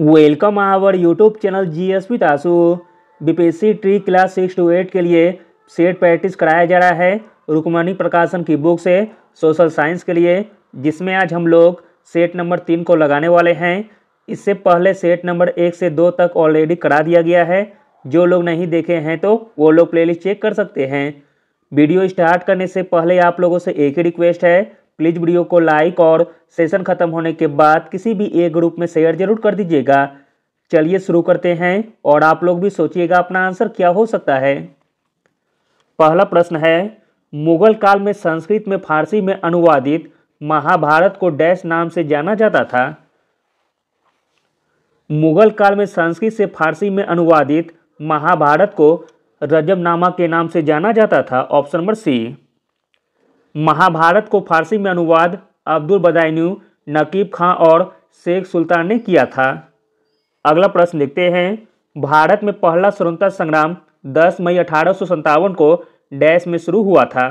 welcome our YouTube channel G S P तासु सी ट्री क्लास सिक्स टू एट के लिए सेट प्रैक्टिस कराया जा रहा है रुकमणी प्रकाशन की बुक से सोशल साइंस के लिए जिसमें आज हम लोग सेट नंबर तीन को लगाने वाले हैं इससे पहले सेट नंबर एक से दो तक ऑलरेडी करा दिया गया है जो लोग नहीं देखे हैं तो वो लोग प्लेलिस्ट चेक कर सकते हैं वीडियो स्टार्ट करने से पहले आप लोगों से एक ही रिक्वेस्ट है प्लीज़ वीडियो को लाइक और सेशन खत्म होने के बाद किसी भी एक ग्रुप में शेयर जरूर कर दीजिएगा चलिए शुरू करते हैं और आप लोग भी सोचिएगा अपना आंसर क्या हो सकता है पहला प्रश्न है मुगल काल में संस्कृत में फारसी में अनुवादित महाभारत को डैश नाम से जाना जाता था मुगल काल में संस्कृत से फारसी में अनुवादित महाभारत को रजब नामा के नाम से जाना जाता था ऑप्शन नंबर सी महाभारत को फारसी में अनुवाद अब्दुल बदायनू नकीब खां और शेख सुल्तान ने किया था अगला प्रश्न देखते हैं भारत में पहला स्वतंत्रता संग्राम 10 मई अठारह को डैश में शुरू हुआ था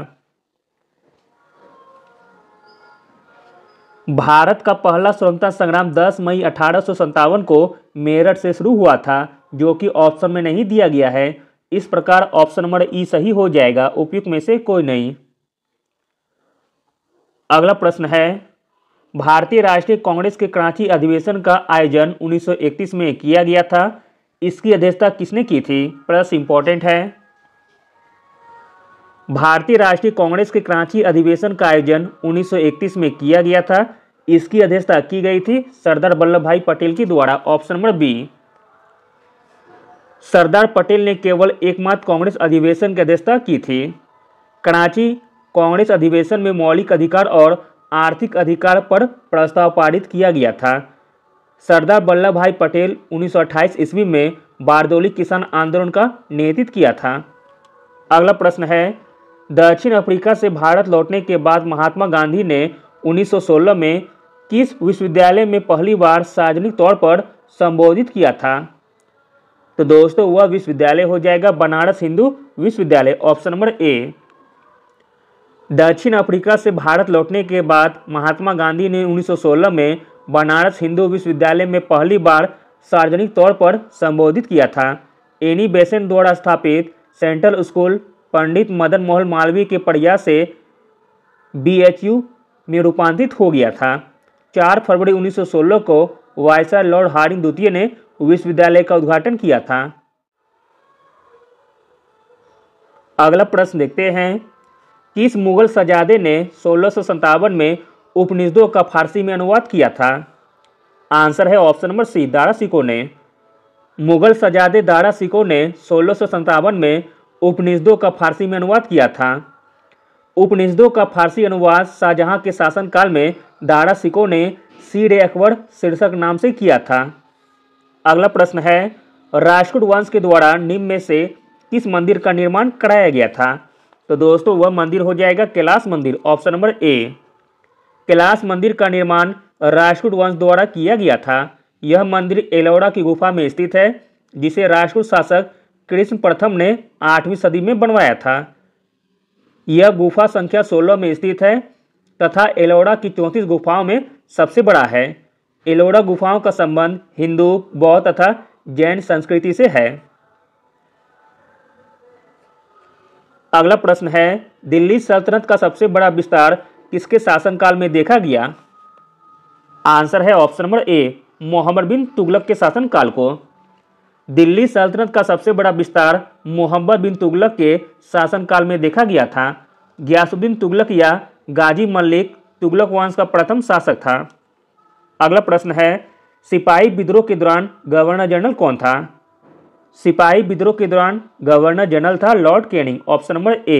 भारत का पहला स्वतंत्रता संग्राम 10 मई अठारह को मेरठ से शुरू हुआ था जो कि ऑप्शन में नहीं दिया गया है इस प्रकार ऑप्शन नंबर ई सही हो जाएगा उपयुक्त में से कोई नहीं अगला प्रश्न है भारतीय राष्ट्रीय कांग्रेस के कराची अधिवेशन का आयोजन उन्नीस में किया गया था इसकी अध्यक्षता किसने की थी प्रश्न इंपॉर्टेंट है भारतीय राष्ट्रीय कांग्रेस के कराची अधिवेशन का आयोजन 1931 में किया गया था इसकी अध्यक्षता की गई थी सरदार वल्लभ भाई पटेल के द्वारा option number B Sardar Patel ने केवल एकमात्र कांग्रेस अधिवेशन की अध्यक्षता की थी कराची कांग्रेस अधिवेशन में मौलिक अधिकार और आर्थिक अधिकार पर प्रस्ताव पारित किया गया था सरदार वल्लभ भाई पटेल 1928 ईस्वी में बारदोली किसान आंदोलन का नेतृत्व किया था अगला प्रश्न है दक्षिण अफ्रीका से भारत लौटने के बाद महात्मा गांधी ने 1916 में किस विश्वविद्यालय में पहली बार सार्वजनिक तौर पर संबोधित किया था तो दोस्तों वह विश्वविद्यालय हो जाएगा बनारस हिंदू विश्वविद्यालय ऑप्शन नंबर ए दक्षिण अफ्रीका से भारत लौटने के बाद महात्मा गांधी ने 1916 में बनारस हिंदू विश्वविद्यालय में पहली बार सार्वजनिक तौर पर संबोधित किया था एनी बेसेंट द्वारा स्थापित सेंट्रल स्कूल पंडित मदन मोहन मालवीय के प्रयास से बीएचयू में रूपांतरित हो गया था 4 फरवरी 1916 को वायसा लॉर्ड हारिंग द्वितीय ने विश्वविद्यालय का उद्घाटन किया था अगला प्रश्न देखते हैं किस मुग़ल सजादे ने सोलह में उपनिषदों का फारसी में अनुवाद किया था आंसर है option number C Dara Shikoh ने मुग़ल सजादे दारा सिको ने सोलह में उपनिषदों का फारसी में अनुवाद किया था उपनिषदों का फारसी अनुवाद शाहजहां के शासनकाल में दारा सिको ने सीर अकबर शीर्षक नाम से किया था अगला प्रश्न है राजकोट वंश के द्वारा निम्न में से किस मंदिर का निर्माण कराया गया था तो दोस्तों वह मंदिर हो जाएगा कैलाश मंदिर ऑप्शन नंबर ए कैलाश मंदिर का निर्माण राजकूट वंश द्वारा किया गया था यह मंदिर एलोड़ा की गुफा में स्थित है जिसे राजकूट शासक कृष्ण प्रथम ने आठवीं सदी में बनवाया था यह गुफा संख्या सोलह में स्थित है तथा एलोड़ा की चौंतीस गुफाओं में सबसे बड़ा है एलोड़ा गुफाओं का संबंध हिंदू बौद्ध तथा जैन संस्कृति से है अगला प्रश्न है दिल्ली सल्तनत का सबसे बड़ा विस्तार किसके शासनकाल में देखा गया आंसर है option number A Mohammad bin Tughlaq के शासनकाल को दिल्ली सल्तनत का सबसे बड़ा विस्तार मोहम्मद बिन तुगलक के शासनकाल में देखा गया था ग्यासुद्दीन तुगलक या गाजी मलिक तुगलक वंश का प्रथम शासक था अगला प्रश्न है सिपाही विद्रोह के दौरान गवर्नर जनरल कौन था सिपाही विद्रोह के दौरान गवर्नर जनरल था Lord Canning option number A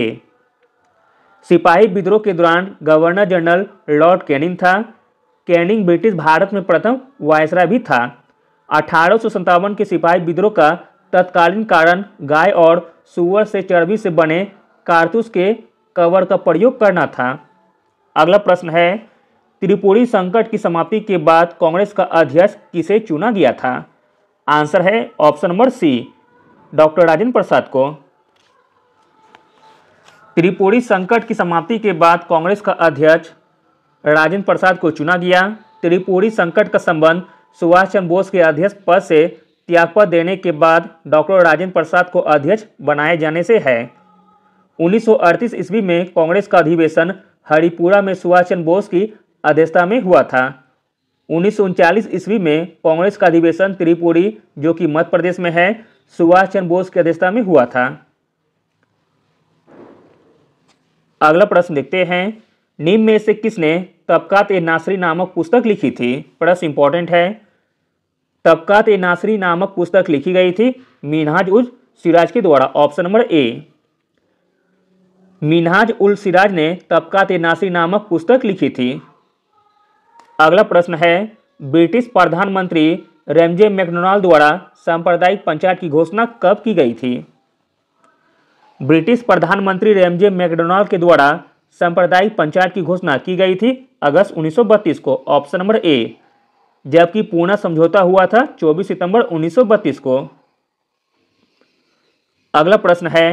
सिपाही विद्रोह के दौरान गवर्नर जनरल लॉर्ड कैनिंग था कैनिंग ब्रिटिश भारत में प्रथम वायसराय भी था अठारह के सिपाही विद्रोह का तत्कालीन कारण गाय और सुअर से चर्बी से बने कारतूस के कवर का प्रयोग करना था अगला प्रश्न है त्रिपुरी संकट की समाप्ति के बाद कांग्रेस का अध्यक्ष किसे चुना गया था आंसर है option number C doctor Rajendra Prasad को त्रिपुरी संकट की समाप्ति के बाद कांग्रेस का अध्यक्ष राजेंद्र प्रसाद को चुना गया त्रिपुरी संकट का संबंध सुभाष चंद्र बोस के अध्यक्ष पद से त्यागपत्र देने के बाद डॉक्टर राजेंद्र प्रसाद को अध्यक्ष बनाए जाने से है 1938 ईस्वी में कांग्रेस का अधिवेशन हरिपुरा में सुभाष चंद्र बोस की अध्यक्षता में हुआ था उन्नीस ईस्वी में कांग्रेस का अधिवेशन त्रिपुरी जो कि मध्य प्रदेश में है सुभाष चंद्र बोस की अध्यक्षता में हुआ था अगला प्रश्न देखते हैं निम्न में से किसने तबकात ए नासरी नामक पुस्तक लिखी थी प्रश्न इंपॉर्टेंट है तबकात ए नासरी नामक पुस्तक लिखी गई थी मीनाज उज सिराज के द्वारा option number A Minhaj ul Siraj ने तबकात ए नासरी नामक पुस्तक लिखी थी अगला प्रश्न है ब्रिटिश प्रधानमंत्री रेमजे मैकडोनाल्ड द्वारा सांप्रदायिक पंचायत की घोषणा कब की गई थी ब्रिटिश प्रधानमंत्री रेमजे मैकडोनाल्ड के द्वारा सांप्रदायिक पंचायत की घोषणा की गई थी अगस्त 1932 को ऑप्शन नंबर ए जबकि पूना समझौता हुआ था 24 सितंबर 1932 को अगला प्रश्न है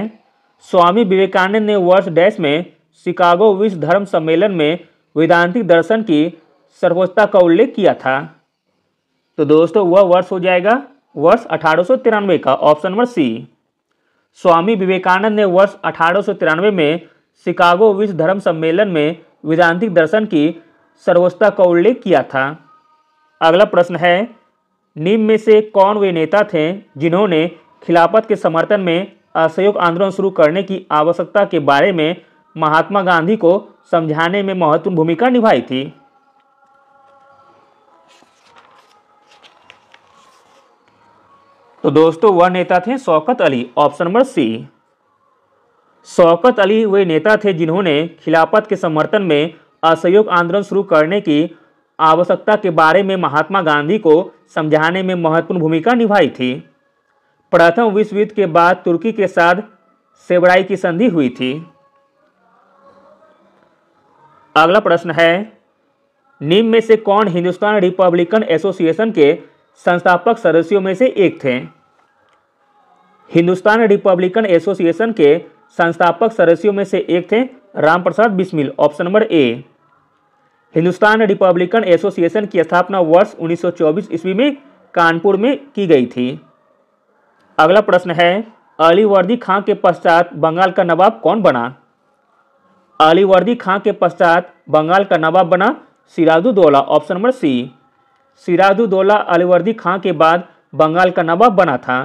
स्वामी विवेकानंद ने वर्ष डैश में शिकागो विश्व धर्म सम्मेलन में वेदांतिक दर्शन की सर्वोच्चता का उल्लेख किया था तो दोस्तों वह वर्ष हो जाएगा वर्ष अठारह का option number C Swami Vivekananda ने वर्ष अठारह में शिकागो विश्व धर्म सम्मेलन में वेदांतिक दर्शन की सर्वोच्चता का उल्लेख किया था अगला प्रश्न है निम्न में से कौन वे नेता थे जिन्होंने खिलाफत के समर्थन में असहयोग आंदोलन शुरू करने की आवश्यकता के बारे में महात्मा गांधी को समझाने में महत्वपूर्ण भूमिका निभाई थी तो दोस्तों वह नेता थे Shaukat Ali option number C Shaukat Ali वे नेता थे जिन्होंने खिलाफत के समर्थन में असहयोग आंदोलन शुरू करने की आवश्यकता के बारे में महात्मा गांधी को समझाने में महत्वपूर्ण भूमिका निभाई थी प्रथम विश्व युद्ध के बाद तुर्की के साथ सेबराई की संधि हुई थी अगला प्रश्न है निम्न में से कौन हिंदुस्तान रिपब्लिकन एसोसिएशन के संस्थापक सदस्यों में से एक थे हिंदुस्तान रिपब्लिकन एसोसिएशन के संस्थापक सदस्यों में से एक थे Ramprasad Bismil option number A Hindustan Republican Association की स्थापना वर्ष 1924 ईस्वी में कानपुर में की गई थी अगला प्रश्न है अलीवर्दी खां के पश्चात बंगाल का नवाब कौन बना अलीवर्दी खां के पश्चात बंगाल का नवाब बना Sirajuddaula option number C Sirajuddaula Alivardi Khan के बाद बंगाल का नवाब बना था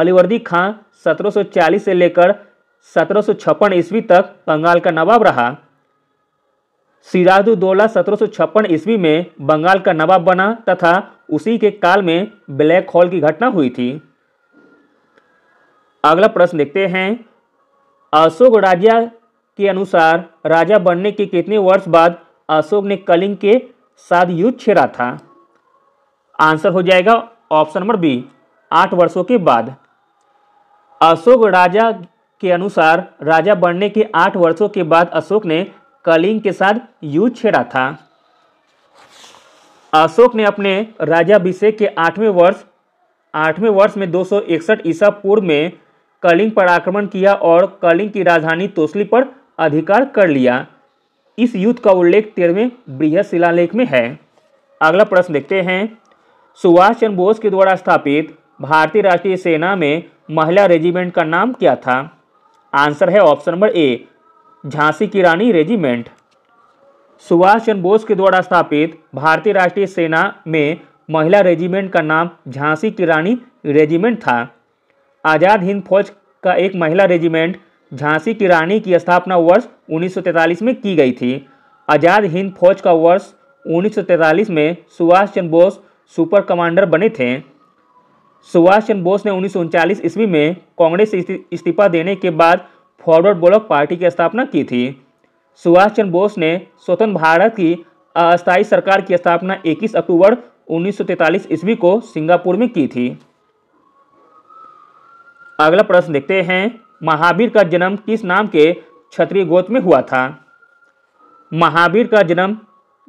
अलीवर्दी खां 1740 से लेकर सत्रह ईस्वी तक बंगाल का नवाब रहा सिराजुद्दौला सत्रह ईस्वी में बंगाल का नवाब बना तथा उसी के काल में ब्लैक होल की घटना हुई थी अगला प्रश्न देखते हैं अशोक राजा के अनुसार राजा बनने के कितने वर्ष बाद अशोक ने कलिंग के साथ युद्ध छेड़ा था आंसर हो जाएगा ऑप्शन नंबर बी आठ वर्षों के बाद अशोक राजा के अनुसार राजा बनने के आठ वर्षों के बाद अशोक ने कलिंग के साथ युद्ध छेड़ा था अशोक ने अपने राजाभिषेक के आठवें वर्ष आठवें वर्ष में दो ईसा पूर्व में कलिंग पर आक्रमण किया और कलिंग की राजधानी तोसली पर अधिकार कर लिया इस युद्ध का उल्लेख तेरहवें बृहद शिलालेख में है अगला प्रश्न देखते हैं सुभाष चंद्र बोस के द्वारा स्थापित भारतीय राष्ट्रीय सेना में महिला रेजिमेंट का नाम क्या था आंसर है ऑप्शन नंबर ए झांसी की रानी रेजिमेंट सुभाष चंद्र बोस के द्वारा स्थापित भारतीय राष्ट्रीय सेना में महिला रेजिमेंट का नाम झांसी की रानी रेजिमेंट था आज़ाद हिंद फौज का एक महिला रेजिमेंट झांसी की रानी की स्थापना वर्ष उन्नीस में की गई थी आज़ाद हिंद फौज का वर्ष उन्नीस में सुभाष चंद्र बोस सुपर कमांडर बने थे सुभाष चंद्र बोस ने उन्नीस ईस्वी में कांग्रेस से इस्तीफा देने के बाद फॉरवर्ड ब्लॉक पार्टी की स्थापना की थी सुभाष चंद्र बोस ने स्वतंत्र भारत की अस्थायी सरकार की स्थापना 21 अक्टूबर उन्नीस ईस्वी को सिंगापुर में की थी अगला प्रश्न देखते हैं महावीर का जन्म किस नाम के क्षत्रिय गोत्र में हुआ था महावीर का जन्म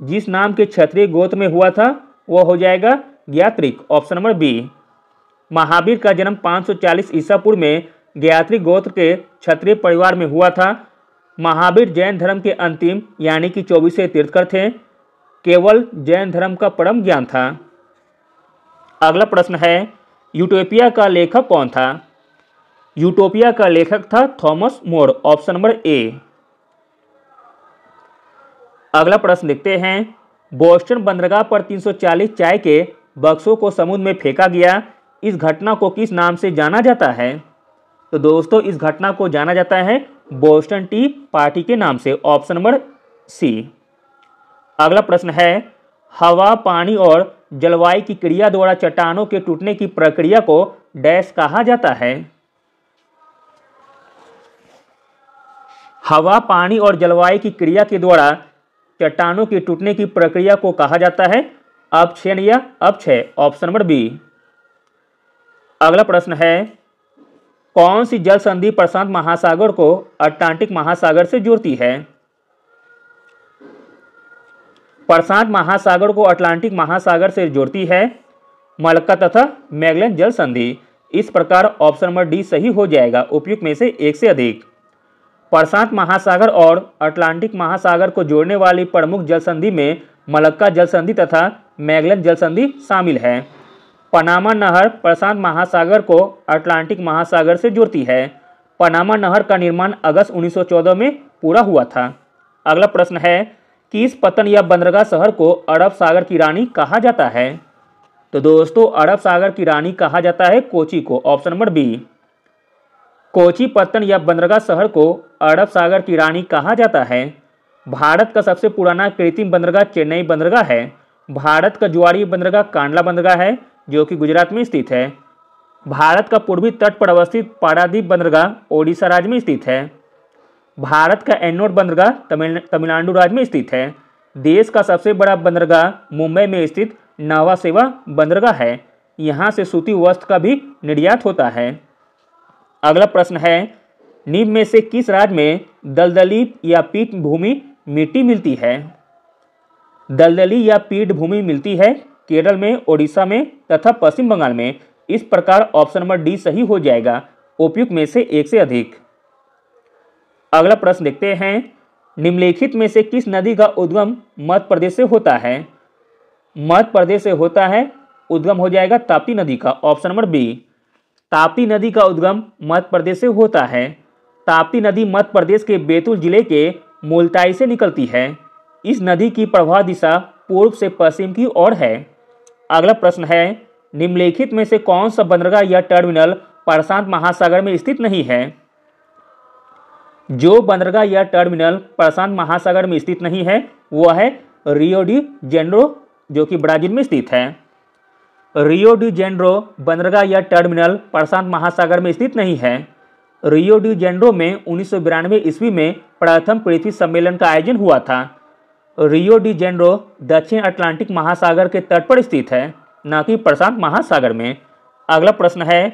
जिस नाम के क्षत्रिय गोत्र में हुआ था वो हो जाएगा ज्ञात्रिक ऑप्शन नंबर बी महावीर का जन्म 540 ईसा पूर्व में ज्ञात्री गोत्र के क्षत्रिय परिवार में हुआ था महावीर जैन धर्म के अंतिम यानी कि चौबीसवें तीर्थकर थे केवल जैन धर्म का परम ज्ञान था अगला प्रश्न है यूटोपिया का लेखक कौन था यूटोपिया का लेखक था Thomas More option number A अगला प्रश्न देखते हैं बोस्टन बंदरगाह पर 340 चाय के बक्सों को समुद्र में फेंका गया इस घटना को किस नाम से जाना जाता है तो दोस्तों इस घटना को जाना जाता है बोस्टन टी पार्टी के नाम से ऑप्शन नंबर सी अगला प्रश्न है हवा पानी और जलवायु की क्रिया द्वारा चट्टानों के टूटने की प्रक्रिया को डैश कहा जाता है हवा पानी और जलवायु की क्रिया के द्वारा चट्टानों के टूटने की प्रक्रिया को कहा जाता है अपक्षयन या अपक्षय ऑप्शन नंबर बी अगला प्रश्न है कौन सी जल संधि प्रशांत महासागर को अटलांटिक महासागर से जोड़ती है प्रशांत महासागर को अटलांटिक महासागर से जोड़ती है मलक्का तथा मैगलन जल संधि इस प्रकार ऑप्शन नंबर डी सही हो जाएगा उपयुक्त में से एक से अधिक प्रशांत महासागर और अटलांटिक महासागर को जोड़ने वाली प्रमुख जलसंधि में मलक्का जलसंधि तथा मैगलन जलसंधि शामिल है पनामा नहर प्रशांत महासागर को अटलांटिक महासागर से जोड़ती है पनामा नहर का निर्माण अगस्त 1914 में पूरा हुआ था अगला प्रश्न है कि इस पतन या बंदरगाह शहर को अरब सागर की रानी कहा जाता है तो दोस्तों अरब सागर की रानी कहा जाता है कोची को ऑप्शन नंबर बी कोची पत्तन या बंदरगाह शहर को अरब सागर की रानी कहा जाता है भारत का सबसे पुराना कृत्रिम बंदरगाह चेन्नई बंदरगाह है भारत का ज्वारी बंदरगाह कांडला बंदरगाह है जो कि गुजरात में स्थित है भारत का पूर्वी तट पर अवस्थित पारादीप बंदरगाह ओडिशा राज्य में स्थित है भारत का एन्नोर बंदरगाह तमिल तमिलनाडु राज्य में स्थित है देश का सबसे बड़ा बंदरगाह मुंबई में स्थित नावा सेवा बंदरगाह है यहाँ से सूती वस्त्र का भी निर्यात होता है अगला प्रश्न है नीम में से किस राज्य में दलदली या पीठ भूमि मिट्टी मिलती है दलदली या पीठ भूमि मिलती है केरल में ओडिशा में तथा पश्चिम बंगाल में इस प्रकार ऑप्शन नंबर डी सही हो जाएगा उपयुक्त में से एक से अधिक अगला प्रश्न देखते हैं निम्नलिखित में से किस नदी का उद्गम मध्य प्रदेश से होता है मध्य प्रदेश से होता है उद्गम हो जाएगा ताप्ती नदी का ऑप्शन नंबर बी ताप्ती नदी का उद्गम मध्य प्रदेश से होता है ताप्ती नदी मध्य प्रदेश के बैतूल जिले के मुल्ताई से निकलती है इस नदी की प्रवाह दिशा पूर्व से पश्चिम की ओर है अगला प्रश्न है निम्नलिखित में से कौन सा बंदरगाह या टर्मिनल प्रशांत महासागर में स्थित नहीं है जो बंदरगाह या टर्मिनल प्रशांत महासागर में स्थित नहीं है वह है रियोडी जेनरो जो कि ब्राजील में स्थित है रियो डी जेंड्रो बंदरगाह या टर्मिनल प्रशांत महासागर में स्थित नहीं है रियो डी जेंड्रो में उन्नीस ईस्वी में प्रथम पृथ्वी सम्मेलन का आयोजन हुआ था रियो डी जेंड्रो दक्षिण अटलांटिक महासागर के तट पर स्थित है न कि प्रशांत महासागर में अगला प्रश्न है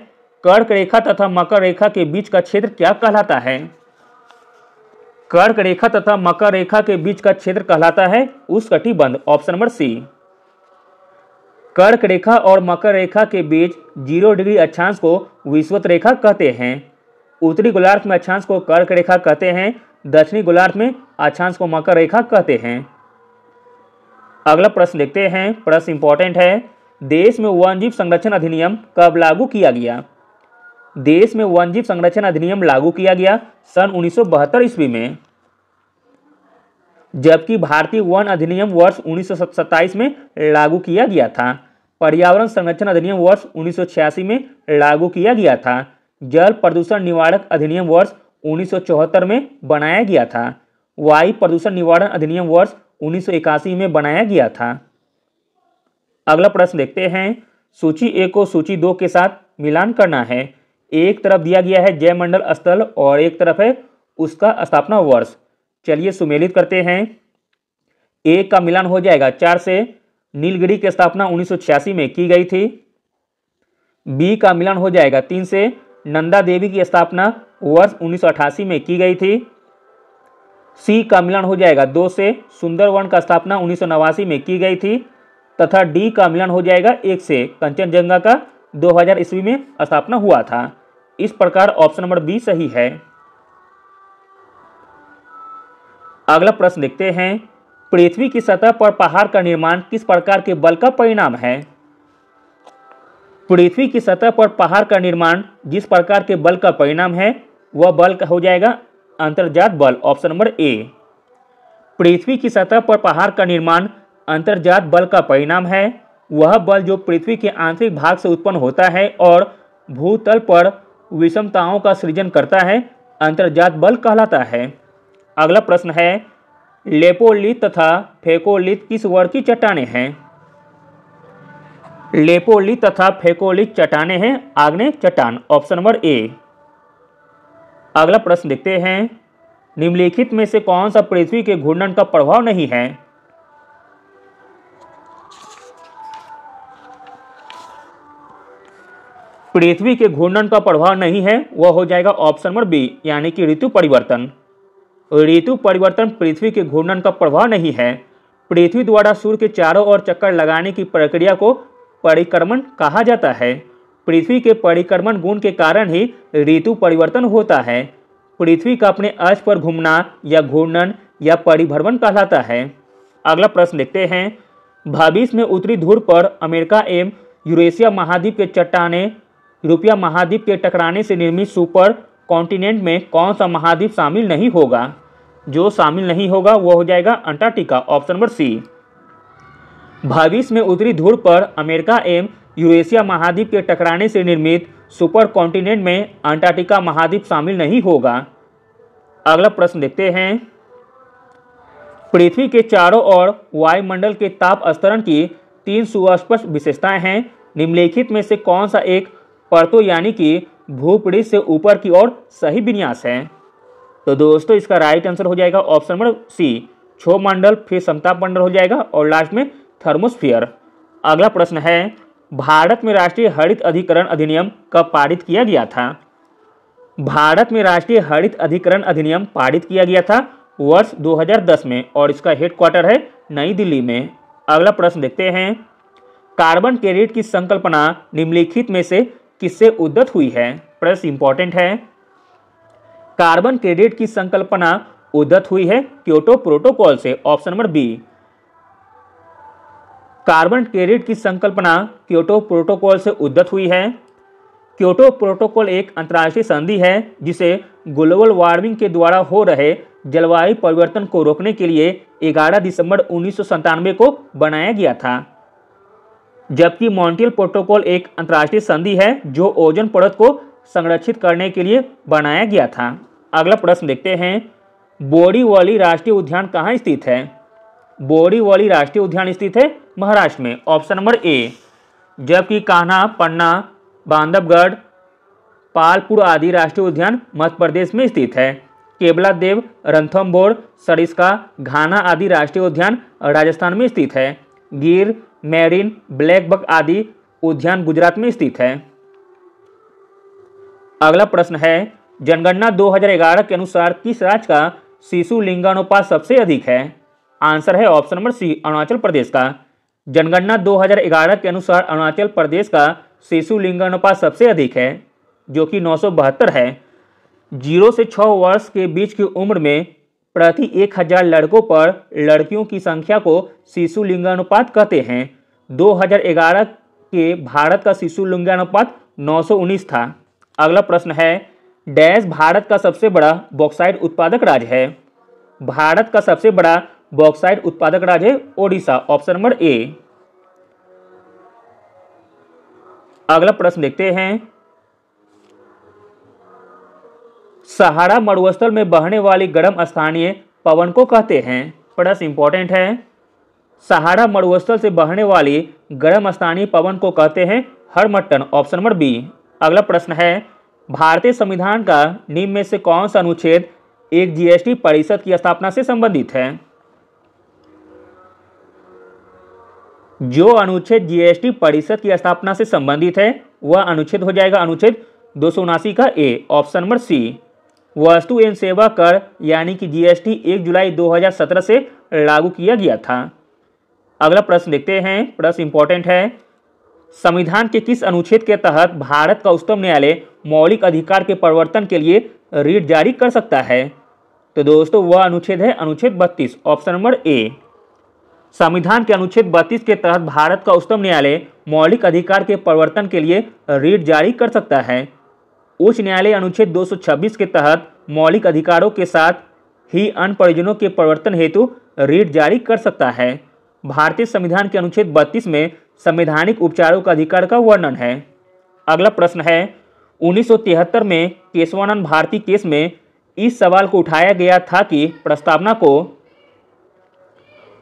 कर्क रेखा तथा मकर रेखा के बीच का क्षेत्र क्या कहलाता है कर्क रेखा तथा मकर रेखा के बीच का क्षेत्र कहलाता है उस कटिबंध ऑप्शन नंबर सी कर्क रेखा और मकर रेखा के बीच जीरो डिग्री अक्षांश को विश्वत रेखा कहते हैं उत्तरी गोलार्थ में अक्षांश को कर्क रेखा कहते हैं दक्षिणी गोलार्थ में अक्षांश को मकर रेखा कहते हैं अगला प्रश्न देखते हैं प्रश्न इंपॉर्टेंट है देश में वनजीव संरक्षण अधिनियम कब लागू किया गया देश में वन्यजीव संरक्षण अधिनियम लागू किया गया सन बहत्तर ईस्वी में जबकि भारतीय वन अधिनियम वर्ष उन्नीस में लागू किया गया था पर्यावरण संरक्षण अधिनियम वर्ष उन्नीस में लागू किया गया था जल प्रदूषण निवारक अधिनियम वर्ष उन्नीस में बनाया गया था वायु प्रदूषण निवारण अधिनियम वर्ष उन्नीस में बनाया गया था अगला प्रश्न देखते हैं सूची एक को सूची दो के साथ मिलान करना है एक तरफ दिया गया है जयमंडल स्थल और एक तरफ है उसका स्थापना वर्ष चलिए सुमेलित करते हैं ए का मिलन हो जाएगा चार से नीलगिरी की स्थापना उन्नीस में की गई थी बी का मिलन हो जाएगा तीन से नंदा देवी की स्थापना वर्ष उन्नीस में की गई थी सी का मिलन हो जाएगा दो से सुंदरवन का स्थापना उन्नीस में की गई थी तथा डी का मिलन हो जाएगा एक से कंचनजंगा का 2000 ईस्वी में स्थापना हुआ था इस प्रकार ऑप्शन नंबर बी सही है अगला प्रश्न देखते हैं पृथ्वी की सतह पर पहाड़ का निर्माण किस प्रकार के बल का परिणाम है पृथ्वी की सतह पर पहाड़ का निर्माण जिस प्रकार के बल का परिणाम है वह बल हो जाएगा अंतर्जात बल ऑप्शन नंबर ए पृथ्वी की सतह पर पहाड़ का निर्माण अंतर्जात बल का परिणाम है वह बल जो पृथ्वी के आंतरिक भाग से उत्पन्न होता है और भूतल पर विषमताओं का सृजन करता है अंतर्जात बल कहलाता है अगला प्रश्न है लेपोलित तथा फेकोलित किस वर्ग की चट्टाने हैं लेपोलित तथा फेकोलित चट्टाने हैं आग्ने चट्टान ऑप्शन नंबर ए अगला प्रश्न देखते हैं निम्नलिखित में से कौन सा पृथ्वी के घूर्णन का प्रभाव नहीं है पृथ्वी के घूर्णन का प्रभाव नहीं है वह हो जाएगा ऑप्शन नंबर बी यानी कि ऋतु परिवर्तन ऋतु परिवर्तन पृथ्वी के घूर्णन का प्रभाव नहीं है पृथ्वी द्वारा सूर्य के चारों ओर चक्कर लगाने की प्रक्रिया को परिक्रमण कहा जाता है पृथ्वी के परिक्रमण गुण के कारण ही ऋतु परिवर्तन होता है पृथ्वी का अपने अर्ज पर घूमना या घूर्णन या परिभ्रमण कहलाता है अगला प्रश्न देखते हैं भविष्य में उत्तरी ध्रुव पर अमेरिका एवं यूरेशिया महाद्वीप के चट्टाने यूरोपिया महाद्वीप के टकराने से निर्मित सुपर कॉन्टिनेंट में कौन सा महाद्वीप शामिल नहीं होगा जो शामिल नहीं होगा वह हो जाएगा अंटार्कटिका ऑप्शन नंबर सी भविष्य में उत्तरी ध्रुव पर अमेरिका एवं यूरेशिया महाद्वीप के टकराने से निर्मित सुपर कॉन्टिनेंट में अंटार्कटिका महाद्वीप शामिल नहीं होगा अगला प्रश्न देखते हैं पृथ्वी के चारों ओर वायुमंडल के ताप स्तरण की तीन सुस्पष्ट विशेषताएं हैं निम्नलिखित में से कौन सा एक परतो यानी कि भूपृष्ठ से ऊपर की ओर सही विन्यास है तो दोस्तों इसका राइट आंसर हो जाएगा ऑप्शन नंबर सी छो मंडल फिर समताप मंडल हो जाएगा और लास्ट में थर्मोस्फियर अगला प्रश्न है भारत में राष्ट्रीय हरित अधिकरण अधिनियम कब पारित किया गया था भारत में राष्ट्रीय हरित अधिकरण अधिनियम पारित किया गया था वर्ष 2010 में और इसका हेडक्वार्टर है नई दिल्ली में अगला प्रश्न देखते हैं कार्बन क्रेडिट की संकल्पना निम्नलिखित में से किससे उद्दत हुई है प्रश्न इंपॉर्टेंट है कार्बन क्रेडिट की संकल्पना उदत हुई है क्योटो प्रोटोकॉल से option number B carbon credit की संकल्पना क्योटो प्रोटोकॉल से उद्धत हुई है क्योटो प्रोटोकॉल एक अंतर्राष्ट्रीय संधि है जिसे ग्लोबल वार्मिंग के द्वारा हो रहे जलवायु परिवर्तन को रोकने के लिए 11 दिसंबर उन्नीस को बनाया गया था जबकि मॉन्टियल प्रोटोकॉल एक अंतर्राष्ट्रीय संधि है जो ओजन परत को संरक्षित करने के लिए बनाया गया था अगला प्रश्न देखते हैं बोरीवली राष्ट्रीय उद्यान कहाँ स्थित है बोरीवली राष्ट्रीय उद्यान स्थित है महाराष्ट्र में ऑप्शन नंबर ए जबकि कान्हा पन्ना बांधवगढ़ पालपुर आदि राष्ट्रीय उद्यान मध्य प्रदेश में स्थित है केबला देव रणथम्बोर सरिस्का घाना आदि राष्ट्रीय उद्यान राजस्थान में स्थित है गिर मैरिन ब्लैक आदि उद्यान गुजरात में स्थित है अगला प्रश्न है जनगणना 2011 के अनुसार किस राज्य का शिशु लिंगानुपात सबसे अधिक है आंसर है option number C Arunachal Pradesh का जनगणना 2011 के अनुसार अरुणाचल प्रदेश का शिशु लिंगानुपात सबसे अधिक है जो कि नौ है जीरो से छः वर्ष के बीच की उम्र में प्रति एक हजार लड़कों पर लड़कियों की संख्या को शिशु लिंगानुपात कहते हैं 2011 के भारत का शिशु लिंगानुपात नौ था अगला प्रश्न है डैश भारत का सबसे बड़ा बॉक्साइड उत्पादक राज्य है भारत का सबसे बड़ा बॉक्साइड उत्पादक राज्य है ओडिशा ऑप्शन नंबर ए अगला प्रश्न देखते हैं सहारा मरुस्थल में बहने वाली गर्म स्थानीय पवन को कहते हैं प्रश्न इंपॉर्टेंट है सहारा मरुस्थल से बहने वाली गर्म स्थानीय पवन को कहते हैं हरमट्टन ऑप्शन नंबर बी अगला प्रश्न है भारतीय संविधान का निम्न में से कौन सा अनुच्छेद एक जीएसटी परिषद की स्थापना से संबंधित है जो अनुच्छेद जीएसटी परिषद की स्थापना से संबंधित है वह अनुच्छेद हो जाएगा अनुच्छेद दो का ए ऑप्शन नंबर सी वस्तु एवं सेवा कर यानी कि जीएसटी 1 जुलाई 2017 से लागू किया गया था अगला प्रश्न देखते हैं प्रश्न इंपॉर्टेंट है संविधान के किस अनुच्छेद के तहत भारत का उच्चतम न्यायालय मौलिक अधिकार के परिवर्तन के लिए रीट जारी कर सकता है तो दोस्तों वह अनुच्छेद है अनुच्छेद बत्तीस ऑप्शन नंबर ए संविधान के अनुच्छेद बत्तीस के तहत भारत का उच्चतम न्यायालय मौलिक अधिकार के परिवर्तन के लिए रीट जारी कर सकता है उच्च न्यायालय अनुच्छेद 226 के तहत मौलिक अधिकारों के साथ ही अन्य परिजनों के प्रवर्तन हेतु रीट जारी कर सकता है भारतीय संविधान के अनुच्छेद बत्तीस में संवैधानिक उपचारों का अधिकार का वर्णन है अगला प्रश्न है 1973 में केशवानंद भारती केस में इस सवाल को उठाया गया था कि प्रस्तावना को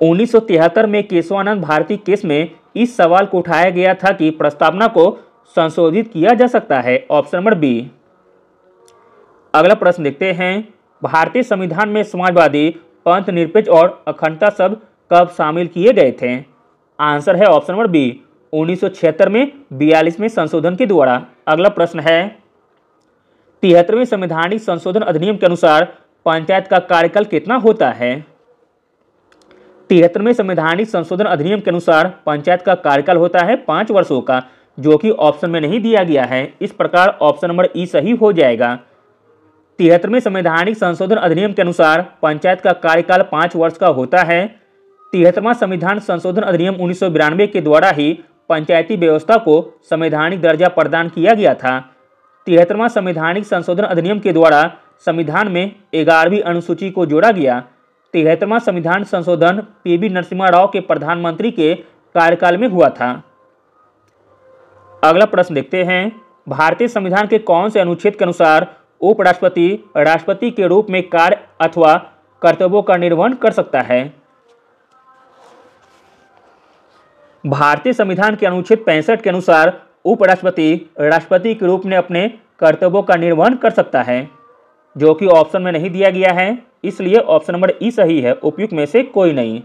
1973 में केशवानंद भारती केस में इस सवाल को उठाया गया था कि प्रस्तावना को संशोधित किया जा सकता है ऑप्शन नंबर बी अगला प्रश्न देखते हैं भारतीय संविधान में समाजवादी पंथ निरपेक्ष और अखंडता शब्द कब शामिल किए गए थे आंसर है ऑप्शन नंबर बी उन्नीस में बयालीसवें संशोधन के द्वारा अगला प्रश्न है तिहत्तरवें संवैधानिक संशोधन अधिनियम के अनुसार पंचायत का कार्यकाल कितना होता है तिहत्तरवें संवैधानिक संशोधन अधिनियम के अनुसार पंचायत का कार्यकाल होता है पांच वर्षों का जो कि ऑप्शन में नहीं दिया गया है इस प्रकार ऑप्शन नंबर ई सही हो जाएगा तिहत्तरवें संवैधानिक संशोधन अधिनियम के अनुसार पंचायत का कार्यकाल पांच वर्ष का होता है तिहत्तरवा संविधान संशोधन अधिनियम उन्नीस के द्वारा ही पंचायती व्यवस्था को संवैधानिक दर्जा प्रदान किया गया था तिहत्तरवा संवैधानिक संशोधन अधिनियम के द्वारा संविधान में ग्यारहवीं अनुसूची को जोड़ा गया तिहत्तरवा संविधान संशोधन पी नरसिम्हा राव के प्रधानमंत्री के कार्यकाल में हुआ था अगला प्रश्न देखते हैं भारतीय संविधान के कौन से अनुच्छेद के अनुसार उपराष्ट्रपति राष्ट्रपति के रूप में कार्य अथवा कर्तव्यों का निर्वहन कर सकता है भारतीय संविधान के अनुच्छेद पैंसठ के अनुसार उपराष्ट्रपति राष्ट्रपति के रूप में अपने कर्तव्यों का निर्वहन कर सकता है जो कि ऑप्शन में नहीं दिया गया है इसलिए ऑप्शन नंबर ई सही है उपयुक्त में से कोई नहीं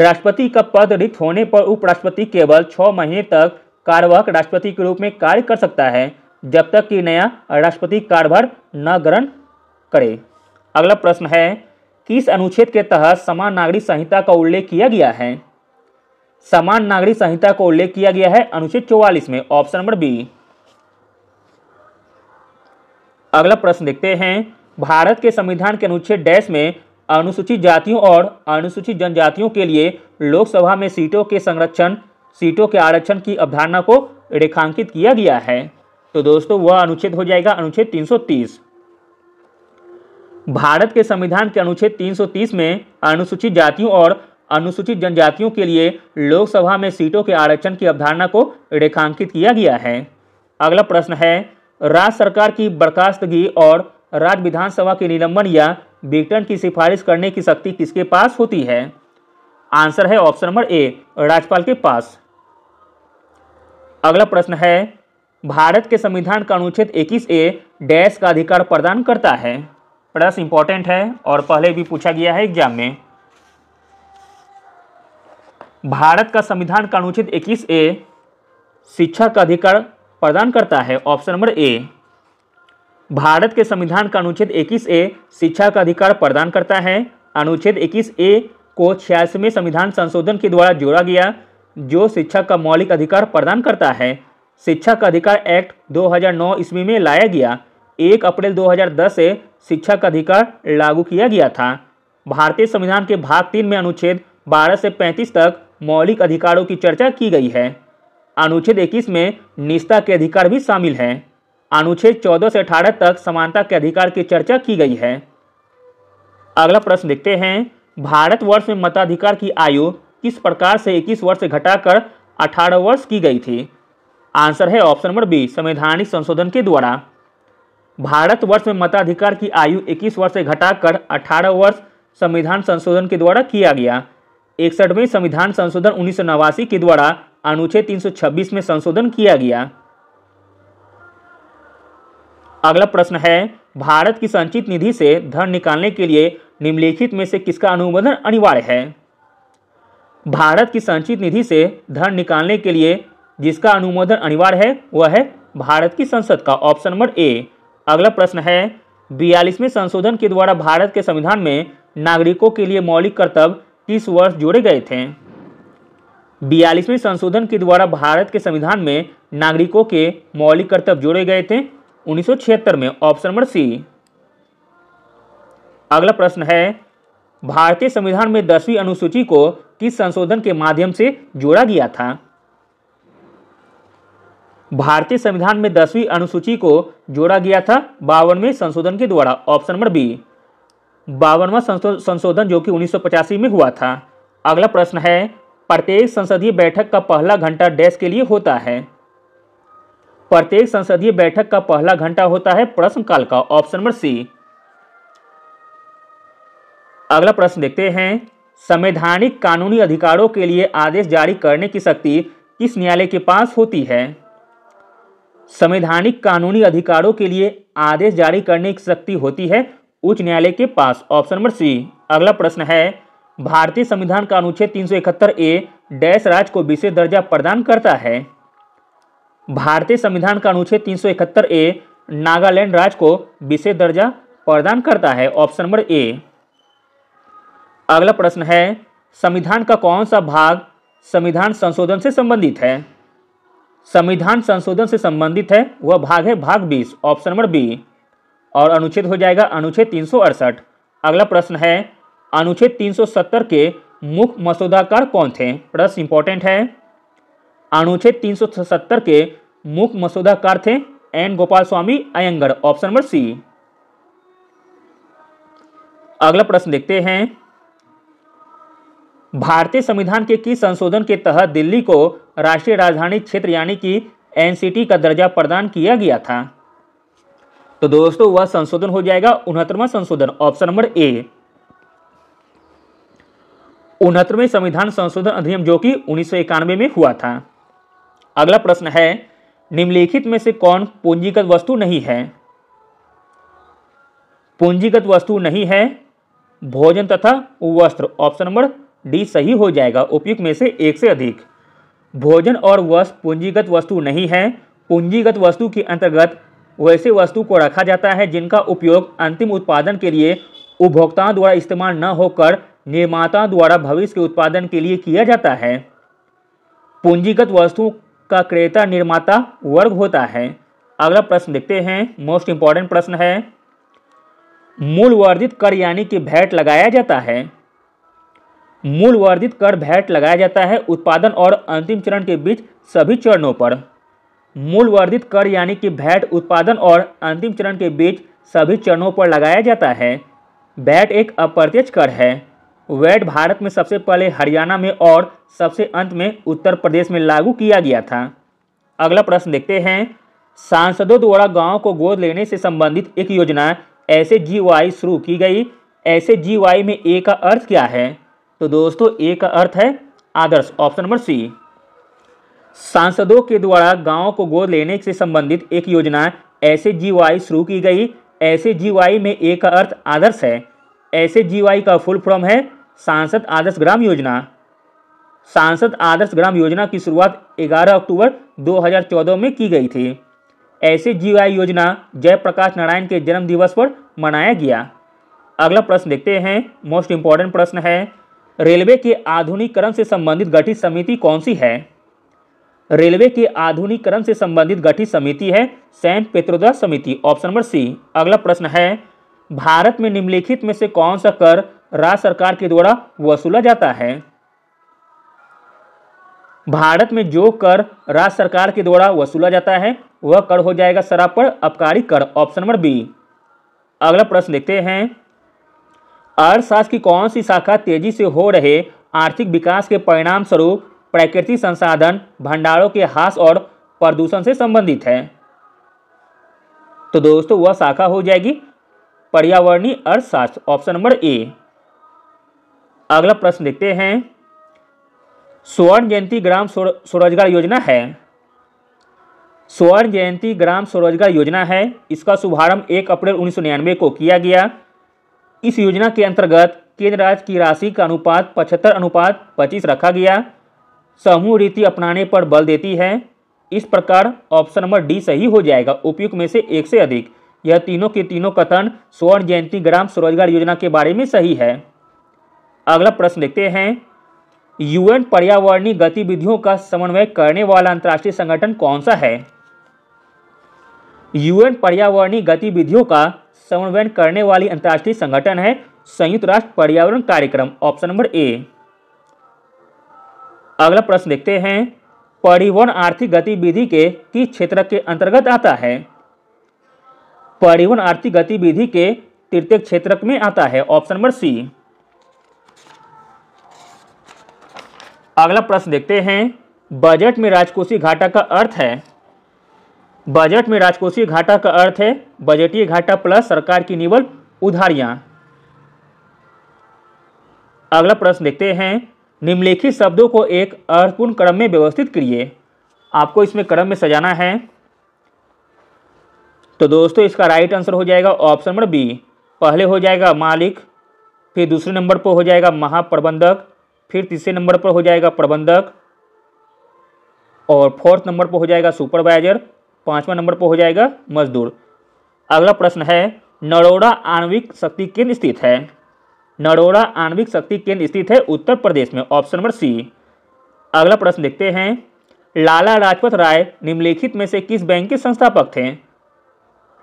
राष्ट्रपति का पद रिक्त होने पर उपराष्ट्रपति केवल छः महीने तक कार्यवाहक राष्ट्रपति के रूप में कार्य कर सकता है जब तक कि नया राष्ट्रपति कार्यभार न ग्रहण करे अगला प्रश्न है किस अनुच्छेद के तहत समान नागरिक संहिता का उल्लेख किया गया है समान नागरिक संहिता को उल्लेख किया गया है अनुच्छेद चौवालीस में ऑप्शन नंबर बी अगला प्रश्न देखते हैं भारत के संविधान के अनुच्छेद डैश में अनुसूचित जातियों और अनुसूचित जनजातियों के लिए लोकसभा में सीटों के संरक्षण सीटों के आरक्षण की अवधारणा को रेखांकित किया गया है तो दोस्तों वह अनुच्छेद हो जाएगा अनुच्छेद 330 भारत के संविधान के अनुच्छेद 330 में अनुसूचित जातियों और अनुसूचित जनजातियों के लिए लोकसभा में सीटों के आरक्षण की अवधारणा को रेखांकित किया गया है अगला प्रश्न है राज्य सरकार की बर्खास्तगी और राज्य विधानसभा के निलंबन या विघटन की सिफारिश करने की शक्ति किसके पास होती है आंसर है ऑप्शन नंबर ए राज्यपाल के पास अगला प्रश्न है भारत के संविधान का अनुच्छेद 21 ए डैश का अधिकार प्रदान करता है प्रश्न इंपॉर्टेंट है और पहले भी पूछा गया है एग्जाम में भारत का संविधान का अनुच्छेद इक्कीस ए शिक्षा का अधिकार प्रदान करता है ऑप्शन नंबर ए भारत के संविधान का अनुच्छेद 21 ए शिक्षा का अधिकार प्रदान करता है अनुच्छेद 21 ए को छियासवें संविधान संशोधन के द्वारा जोड़ा गया जो शिक्षा का मौलिक अधिकार प्रदान करता है शिक्षा का अधिकार एक्ट 2009 ईस्वी में लाया गया 1 अप्रैल 2010 से शिक्षा का अधिकार लागू किया गया था भारतीय संविधान के भाग तीन में अनुच्छेद 12 से 35 तक मौलिक अधिकारों की चर्चा की गई है अनुच्छेद इक्कीस में निष्ठा के अधिकार भी शामिल हैं अनुच्छेद चौदह से अठारह तक समानता के अधिकार की चर्चा की गई है अगला प्रश्न देखते हैं भारतवर्ष में मताधिकार की आयु किस प्रकार से 21 वर्ष घटाकर 18 वर्ष की गई थी आंसर है ऑप्शन नंबर बी संवैधानिक संशोधन के द्वारा भारतवर्ष में मताधिकार की आयु 21 वर्ष से घटाकर 18 वर्ष संविधान संशोधन के द्वारा किया गया इकसठवीं संविधान संशोधन उन्नीस के द्वारा अनुच्छेद 326 में संशोधन किया गया अगला प्रश्न है भारत की संचित निधि से धन निकालने के लिए निम्नलिखित में से किसका अनुमोदन अनिवार्य है भारत की संचित निधि से धन निकालने के लिए जिसका अनुमोदन अनिवार्य है वह है भारत की संसद का ऑप्शन नंबर ए अगला प्रश्न है बयालीसवें संशोधन के द्वारा भारत के संविधान में नागरिकों के लिए मौलिक कर्तव्य किस वर्ष जोड़े गए थे बयालीसवें संशोधन के द्वारा भारत के संविधान में नागरिकों के मौलिक कर्तव्य जोड़े गए थे 1976 में ऑप्शन नंबर सी अगला प्रश्न है भारतीय संविधान में दसवीं अनुसूची को किस संशोधन के माध्यम से जोड़ा गया था भारतीय संविधान में दसवीं अनुसूची को जोड़ा गया था बावनवें संशोधन के द्वारा ऑप्शन नंबर बी बावनवा संशोधन जो कि उन्नीस में हुआ था अगला प्रश्न है प्रत्येक संसदीय बैठक का पहला घंटा डैश के लिए होता है प्रत्येक संसदीय बैठक का पहला घंटा होता है प्रश्नकाल का ऑप्शन नंबर सी अगला प्रश्न देखते हैं संवैधानिक कानूनी अधिकारों के लिए आदेश जारी करने की शक्ति किस न्यायालय के पास होती है संवैधानिक कानूनी अधिकारों के लिए आदेश जारी करने की शक्ति होती है उच्च न्यायालय के पास ऑप्शन नंबर सी अगला प्रश्न है भारतीय संविधान का अनुच्छेद 371 ए डैश राज को विशेष दर्जा प्रदान करता है भारतीय संविधान का अनुच्छेद 371 ए नागालैंड राज्य को विशेष दर्जा प्रदान करता है ऑप्शन नंबर ए अगला प्रश्न है संविधान का कौन सा भाग संविधान संशोधन से संबंधित है संविधान संशोधन से संबंधित है वह भाग है भाग बीस ऑप्शन नंबर बी और अनुच्छेद हो जाएगा अनुच्छेद तीन अगला प्रश्न है अनुच्छेद 370 के मुख्य मसौदाकार कौन थे प्रश्न इंपॉर्टेंट है अनुच्छेद 370 के मुख्य मसौदाकार थे N Gopal Swami Ayyangar option number C अगला प्रश्न देखते हैं भारतीय संविधान के किस संशोधन के तहत दिल्ली को राष्ट्रीय राजधानी क्षेत्र यानी कि एनसीटी का दर्जा प्रदान किया गया था तो दोस्तों वह संशोधन हो जाएगा उनहत्तरवा संशोधन ऑप्शन नंबर ए उनहत्तरवें संविधान संशोधन अधिनियम जो कि उन्नीस में हुआ था अगला प्रश्न है निम्नलिखित में से कौन पूंजीगत वस्तु नहीं है पूंजीगत वस्तु नहीं है भोजन तथा वस्त्र ऑप्शन नंबर डी सही हो जाएगा उपयुक्त में से एक से अधिक भोजन और वस्त्र पूंजीगत वस्तु नहीं है पूंजीगत वस्तु के अंतर्गत वैसे वस्तु को रखा जाता है जिनका उपयोग अंतिम उत्पादन के लिए उपभोक्ताओं द्वारा इस्तेमाल न होकर निर्माताओं द्वारा भविष्य के उत्पादन के लिए किया जाता है पूंजीगत वस्तुओं का क्रेता निर्माता वर्ग होता है अगला प्रश्न देखते हैं मोस्ट इंपॉर्टेंट प्रश्न है मूल वर्धित कर यानी कि भैट लगाया जाता है मूल वर्धित कर भैट लगाया जाता है उत्पादन और अंतिम चरण के बीच सभी चरणों पर मूल वर्धित कर यानी कि भैट उत्पादन और अंतिम चरण के बीच सभी चरणों पर लगाया जाता है वैट एक अप्रत्यक्ष कर है वैट भारत में सबसे पहले हरियाणा में और सबसे अंत में उत्तर प्रदेश में लागू किया गया था अगला प्रश्न देखते हैं सांसदों द्वारा गांव को गोद लेने से संबंधित एक योजना ऐसे जी शुरू की गई ऐसे जी में ए का अर्थ क्या है तो दोस्तों ए का अर्थ है आदर्श ऑप्शन नंबर सी सांसदों के द्वारा गाँव को गोद लेने से संबंधित एक योजना ऐसे जी शुरू की गई ऐसे जी में एक अर्थ आदर्श है ऐसे जी का फुल फॉर्म है सांसद आदर्श ग्राम योजना सांसद आदर्श ग्राम योजना की शुरुआत 11 अक्टूबर 2014 में की गई थी ऐसे जी योजना जयप्रकाश नारायण के जन्म दिवस पर मनाया गया अगला प्रश्न देखते हैं मोस्ट इम्पॉर्टेंट प्रश्न है रेलवे के आधुनिकरण से संबंधित गठित समिति कौन सी है रेलवे के आधुनिकरण से संबंधित गठित समिति है सैन पेत्रोदा समिति ऑप्शन नंबर सी अगला प्रश्न है भारत में निम्नलिखित में से कौन सा कर राज्य सरकार के द्वारा वसूला जाता है भारत में जो कर राज्य सरकार के द्वारा वसूला जाता है वह कर हो जाएगा शराब पर अबकारी कर ऑप्शन नंबर बी अगला प्रश्न देखते हैं अर्थशास्त्र की कौन सी शाखा तेजी से हो रहे आर्थिक विकास के परिणाम स्वरूप प्राकृतिक संसाधन भंडारों के हास और प्रदूषण से संबंधित है तो दोस्तों वह शाखा हो जाएगी पर्यावरणीय अर्थशास्त्र ऑप्शन नंबर ए अगला प्रश्न देखते हैं स्वर्ण जयंती ग्राम स्वरोजगार योजना है स्वर्ण जयंती ग्राम स्वरोजगार योजना है इसका शुभारंभ 1 अप्रैल उन्नीस को किया गया इस योजना के अंतर्गत केंद्र राज्य की राशि का अनुपात पचहत्तर अनुपात पच्चीस रखा गया समूह रीति अपनाने पर बल देती है इस प्रकार ऑप्शन नंबर डी सही हो जाएगा उपयुक्त में से एक से अधिक यह तीनों के तीनों कथन स्वर्ण जयंती ग्राम स्वरोजगार योजना के बारे में सही है अगला प्रश्न देखते हैं यूएन पर्यावरणीय गतिविधियों का समन्वय करने वाला अंतर्राष्ट्रीय संगठन कौन सा है यूएन पर्यावरणीय गतिविधियों का समन्वय करने वाली अंतर्राष्ट्रीय संगठन है संयुक्त राष्ट्र पर्यावरण कार्यक्रम ऑप्शन नंबर ए अगला प्रश्न देखते हैं परिवहन आर्थिक गतिविधि के किस क्षेत्र के अंतर्गत आता है परिवहन आर्थिक गतिविधि के तृतीय क्षेत्र में आता है ऑप्शन नंबर सी अगला प्रश्न देखते हैं बजट में राजकोषीय घाटा का अर्थ है बजट में राजकोषीय घाटा का अर्थ है बजटीय घाटा प्लस सरकार की निवल उधारियां अगला प्रश्न देखते हैं निम्नलिखित शब्दों को एक अर्थपूर्ण क्रम में व्यवस्थित करिए आपको इसमें क्रम में सजाना है तो दोस्तों इसका राइट आंसर हो जाएगा ऑप्शन नंबर बी पहले हो जाएगा मालिक फिर दूसरे नंबर पर हो जाएगा महाप्रबंधक फिर तीसरे नंबर पर हो जाएगा प्रबंधक और फोर्थ नंबर पर हो जाएगा सुपरवाइजर पाँचवा नंबर पर हो जाएगा मजदूर अगला प्रश्न है नरोड़ा आणविक शक्ति केंद्र स्थित है नरोड़ा आणविक शक्ति केंद्र स्थित है उत्तर प्रदेश में ऑप्शन नंबर सी अगला प्रश्न देखते हैं लाला लाजपत राय निम्नलिखित में से किस बैंक के संस्थापक थे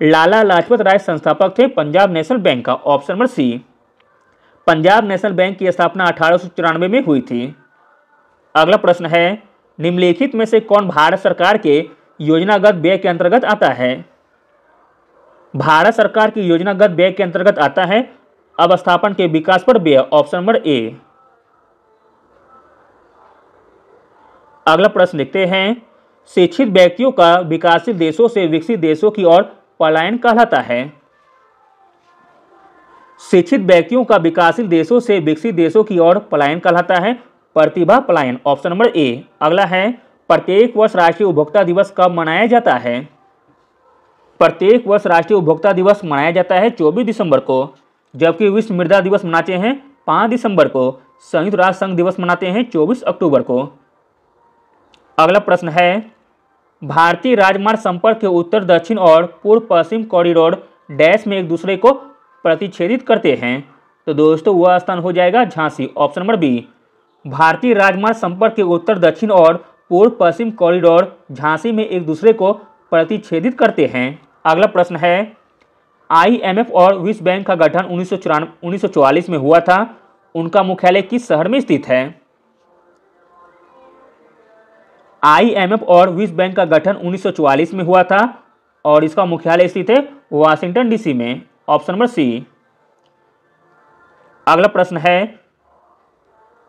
लाला लाजपत राय संस्थापक थे पंजाब नेशनल बैंक का option number C Punjab National Bank की स्थापना अठारह में हुई थी अगला प्रश्न है निम्नलिखित में से कौन भारत सरकार के योजनागत व्यय के अंतर्गत आता है भारत सरकार की योजनागत व्यय के अंतर्गत आता है अवस्थापन के विकास पर व्यय ऑप्शन नंबर ए अगला प्रश्न देखते हैं शिक्षित व्यक्तियों का विकासशील देशों से विकसित देशों की ओर पलायन कहलाता है शिक्षित व्यक्तियों का विकासशील देशों से विकसित देशों की ओर पलायन कहलाता है प्रतिभा पलायन ऑप्शन नंबर ए अगला है प्रत्येक वर्ष राष्ट्रीय उपभोक्ता दिवस कब मनाया जाता है प्रत्येक वर्ष राष्ट्रीय उपभोक्ता दिवस मनाया जाता है 24 दिसंबर को जबकि विश्व मृदा दिवस मनाते हैं पाँच दिसंबर को संयुक्त राष्ट्र संघ दिवस मनाते हैं चौबीस अक्टूबर को अगला प्रश्न है भारतीय राजमार्ग संपर्क के उत्तर दक्षिण और पूर्व पश्चिम कॉरिडोर डैश में एक दूसरे को प्रतिच्छेदित करते हैं तो दोस्तों वह स्थान हो जाएगा झांसी ऑप्शन नंबर बी भारतीय राजमार्ग संपर्क के उत्तर दक्षिण और पूर्व पश्चिम कॉरिडोर झांसी में एक दूसरे को प्रतिच्छेदित करते हैं अगला प्रश्न है आईएमएफ और विश्व बैंक का गठन उन्नीस सौ में हुआ था उनका मुख्यालय किस शहर में स्थित है आईएमएफ और विश्व बैंक का गठन चौवालीस में हुआ था और इसका मुख्यालय स्थित है वाशिंगटन डीसी में ऑप्शन नंबर सी अगला प्रश्न है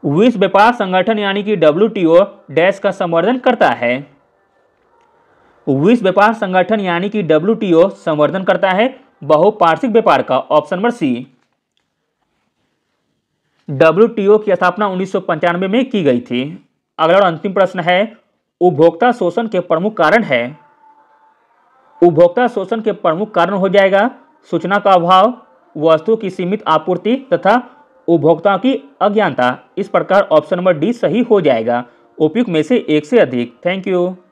विश्व व्यापार संगठन यानी कि डब्ल्यू डैश का संवर्धन करता है विश्व व्यापार संगठन यानी कि डब्ल्यू संवर्धन करता है बहुपार्षिक व्यापार का ऑप्शन नंबर सी डब्ल्यू की स्थापना उन्नीस में की गई थी अगला और अंतिम प्रश्न है उपभोक्ता शोषण के प्रमुख कारण है उपभोक्ता शोषण के प्रमुख कारण हो जाएगा सूचना का अभाव वस्तु की सीमित आपूर्ति तथा उपभोक्ताओं की अज्ञानता इस प्रकार ऑप्शन नंबर डी सही हो जाएगा उपयुक्त में से एक से अधिक थैंक यू